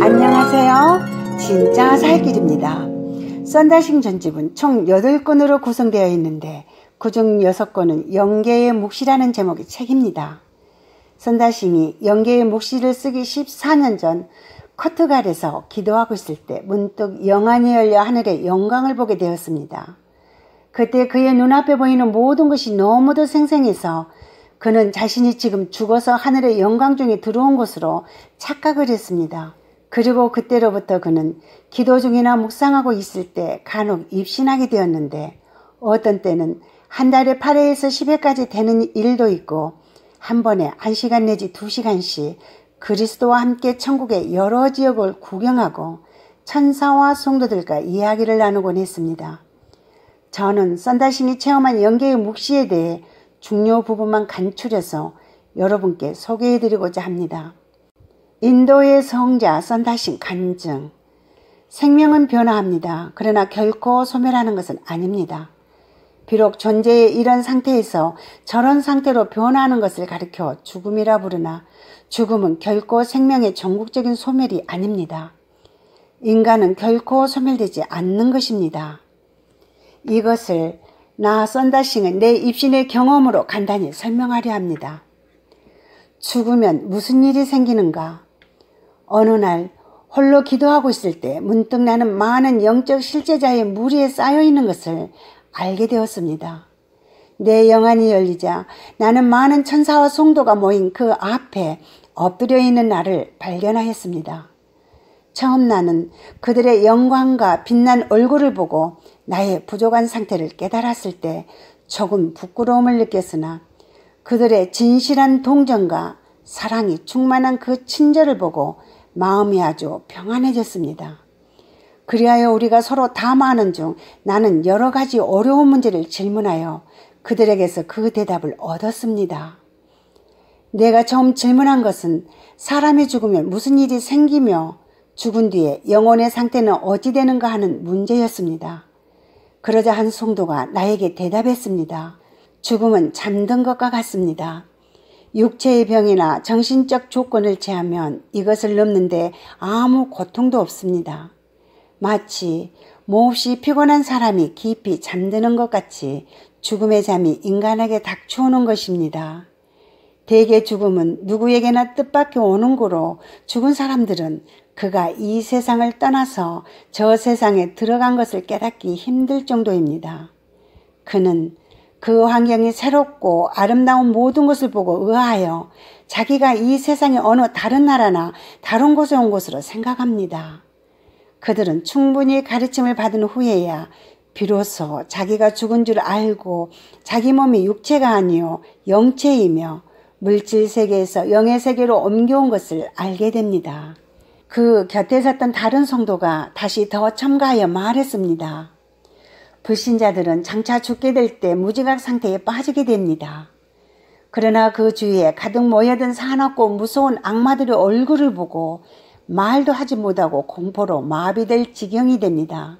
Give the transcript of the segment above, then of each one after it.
안녕하세요. 진짜 살길입니다. 썬다싱 전집은 총 8권으로 구성되어 있는데 그중 6권은 영계의 묵시라는 제목의 책입니다. 썬다싱이 영계의 묵시를 쓰기 14년 전 커트갈에서 기도하고 있을 때 문득 영안이 열려 하늘의 영광을 보게 되었습니다. 그때 그의 눈앞에 보이는 모든 것이 너무도 생생해서 그는 자신이 지금 죽어서 하늘의 영광 중에 들어온 것으로 착각을 했습니다. 그리고 그때로부터 그는 기도 중이나 묵상하고 있을 때 간혹 입신하게 되었는데 어떤 때는 한 달에 8회에서 10회까지 되는 일도 있고 한 번에 1시간 내지 2시간씩 그리스도와 함께 천국의 여러 지역을 구경하고 천사와 성도들과 이야기를 나누곤 했습니다. 저는 썬다신이 체험한 연계의 묵시에 대해 중요 부분만 간추려서 여러분께 소개해드리고자 합니다. 인도의 성자 선다신 간증. 생명은 변화합니다. 그러나 결코 소멸하는 것은 아닙니다. 비록 존재의 이런 상태에서 저런 상태로 변화하는 것을 가리켜 죽음이라 부르나 죽음은 결코 생명의 전국적인 소멸이 아닙니다. 인간은 결코 소멸되지 않는 것입니다. 이것을 나 썬다싱은 내 입신의 경험으로 간단히 설명하려 합니다. 죽으면 무슨 일이 생기는가? 어느 날 홀로 기도하고 있을 때 문득 나는 많은 영적 실제자의 무리에 쌓여 있는 것을 알게 되었습니다. 내 영안이 열리자 나는 많은 천사와 송도가 모인 그 앞에 엎드려 있는 나를 발견하였습니다. 처음 나는 그들의 영광과 빛난 얼굴을 보고 나의 부족한 상태를 깨달았을 때 조금 부끄러움을 느꼈으나 그들의 진실한 동정과 사랑이 충만한 그 친절을 보고 마음이 아주 평안해졌습니다. 그리하여 우리가 서로 담하는 중 나는 여러 가지 어려운 문제를 질문하여 그들에게서 그 대답을 얻었습니다. 내가 처음 질문한 것은 사람이 죽으면 무슨 일이 생기며 죽은 뒤에 영혼의 상태는 어찌 되는가 하는 문제였습니다. 그러자 한 송도가 나에게 대답했습니다. 죽음은 잠든 것과 같습니다. 육체의 병이나 정신적 조건을 제하면 이것을 넘는데 아무 고통도 없습니다. 마치 몹시 피곤한 사람이 깊이 잠드는 것 같이 죽음의 잠이 인간에게 닥쳐오는 것입니다. 대개 죽음은 누구에게나 뜻밖의 오는 거로 죽은 사람들은 그가 이 세상을 떠나서 저 세상에 들어간 것을 깨닫기 힘들 정도입니다. 그는 그 환경이 새롭고 아름다운 모든 것을 보고 의아하여 자기가 이 세상의 어느 다른 나라나 다른 곳에 온 것으로 생각합니다. 그들은 충분히 가르침을 받은 후에야 비로소 자기가 죽은 줄 알고 자기 몸이 육체가 아니요 영체이며 물질 세계에서 영의 세계로 옮겨온 것을 알게 됩니다. 그 곁에 섰던 다른 성도가 다시 더 첨가하여 말했습니다. 불신자들은 장차 죽게 될 때 무지각 상태에 빠지게 됩니다. 그러나 그 주위에 가득 모여든 사납고 무서운 악마들의 얼굴을 보고 말도 하지 못하고 공포로 마비될 지경이 됩니다.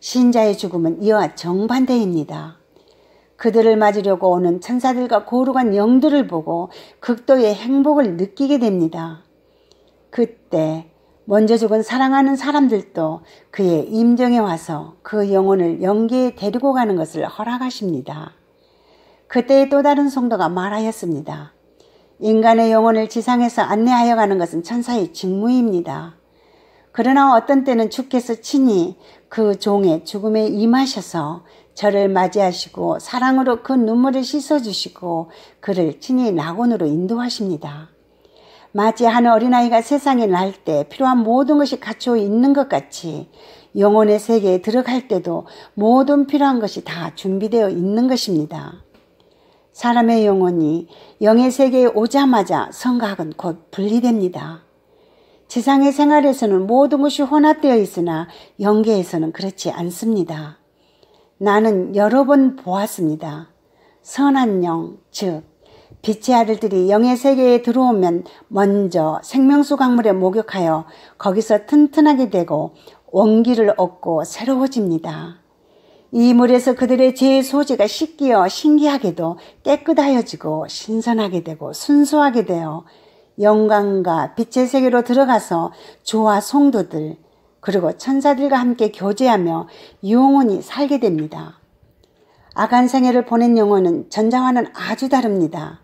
신자의 죽음은 이와 정반대입니다. 그들을 맞으려고 오는 천사들과 고루한 영들을 보고 극도의 행복을 느끼게 됩니다. 그때 먼저 죽은 사랑하는 사람들도 그의 임정에 와서 그 영혼을 영계에 데리고 가는 것을 허락하십니다. 그때의 또 다른 성도가 말하였습니다. 인간의 영혼을 지상에서 안내하여 가는 것은 천사의 직무입니다. 그러나 어떤 때는 주께서 친히 그 종의 죽음에 임하셔서 저를 맞이하시고 사랑으로 그 눈물을 씻어주시고 그를 친히 낙원으로 인도하십니다. 마치 한 어린아이가 세상에 날 때 필요한 모든 것이 갖춰 있는 것 같이 영혼의 세계에 들어갈 때도 모든 필요한 것이 다 준비되어 있는 것입니다. 사람의 영혼이 영의 세계에 오자마자 성각은 곧 분리됩니다. 지상의 생활에서는 모든 것이 혼합되어 있으나 영계에서는 그렇지 않습니다. 나는 여러 번 보았습니다. 선한 영, 즉, 빛의 아들들이 영의 세계에 들어오면 먼저 생명수 강물에 목욕하여 거기서 튼튼하게 되고 원기를 얻고 새로워집니다. 이 물에서 그들의 죄의 소재가 씻기어 신기하게도 깨끗하여지고 신선하게 되고 순수하게 되어 영광과 빛의 세계로 들어가서 조와 송도들 그리고 천사들과 함께 교제하며 영원히 살게 됩니다. 아간 생애를 보낸 영혼은 전자와는 아주 다릅니다.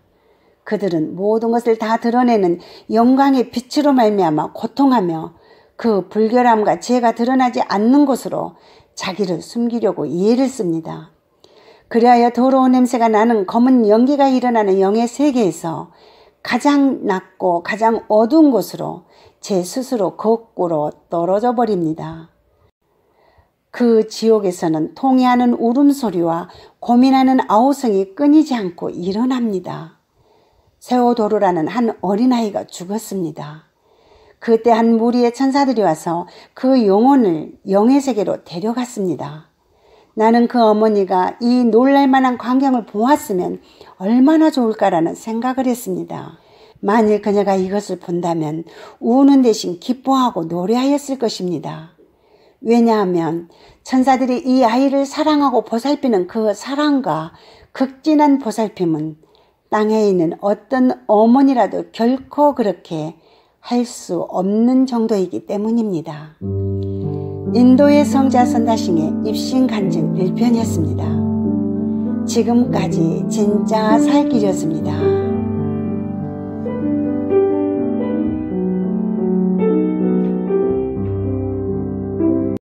그들은 모든 것을 다 드러내는 영광의 빛으로 말미암아 고통하며 그 불결함과 죄가 드러나지 않는 곳으로 자기를 숨기려고 예를 씁니다. 그리하여 더러운 냄새가 나는 검은 연기가 일어나는 영의 세계에서 가장 낮고 가장 어두운 곳으로 제 스스로 거꾸로 떨어져 버립니다. 그 지옥에서는 통해하는 울음소리와 고민하는 아우성이 끊이지 않고 일어납니다. 세오도르라는 한 어린아이가 죽었습니다. 그때 한 무리의 천사들이 와서 그 영혼을 영의 세계로 데려갔습니다. 나는 그 어머니가 이 놀랄만한 광경을 보았으면 얼마나 좋을까라는 생각을 했습니다. 만일 그녀가 이것을 본다면 우는 대신 기뻐하고 노래하였을 것입니다. 왜냐하면 천사들이 이 아이를 사랑하고 보살피는 그 사랑과 극진한 보살핌은 땅에 있는 어떤 어머니라도 결코 그렇게 할 수 없는 정도이기 때문입니다. 인도의 성자 선다싱의 입신 간증 1편이었습니다. 지금까지 진짜 살길이었습니다.